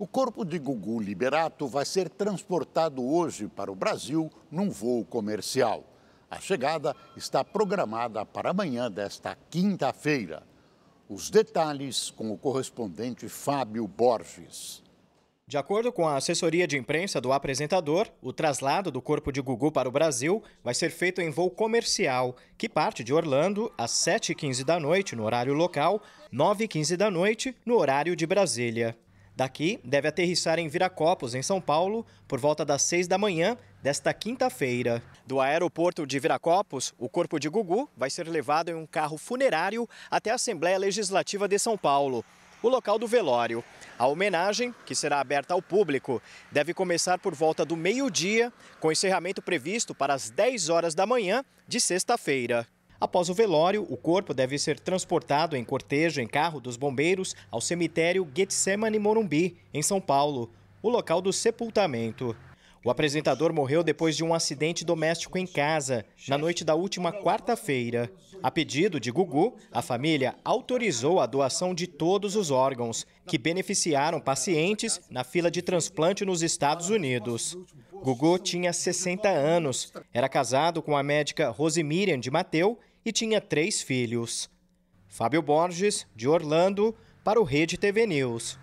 O corpo de Gugu Liberato vai ser transportado hoje para o Brasil num voo comercial. A chegada está programada para amanhã desta quinta-feira. Os detalhes com o correspondente Fábio Borges. De acordo com a assessoria de imprensa do apresentador, o traslado do corpo de Gugu para o Brasil vai ser feito em voo comercial, que parte de Orlando às 7h15 da noite no horário local, 9h15 da noite no horário de Brasília. Daqui, deve aterrissar em Viracopos, em São Paulo, por volta das 6 da manhã desta quinta-feira. Do aeroporto de Viracopos, o corpo de Gugu vai ser levado em um carro funerário até a Assembleia Legislativa de São Paulo, o local do velório. A homenagem, que será aberta ao público, deve começar por volta do meio-dia, com encerramento previsto para as 10 horas da manhã de sexta-feira. Após o velório, o corpo deve ser transportado em cortejo em carro dos bombeiros ao cemitério Getsemane Morumbi, em São Paulo, o local do sepultamento. O apresentador morreu depois de um acidente doméstico em casa, na noite da última quarta-feira. A pedido de Gugu, a família autorizou a doação de todos os órgãos, que beneficiaram pacientes na fila de transplante nos Estados Unidos. Gugu tinha 60 anos, era casado com a médica Rosemirian de Mateu e tinha três filhos. Fábio Borges, de Orlando, para o Rede TV News.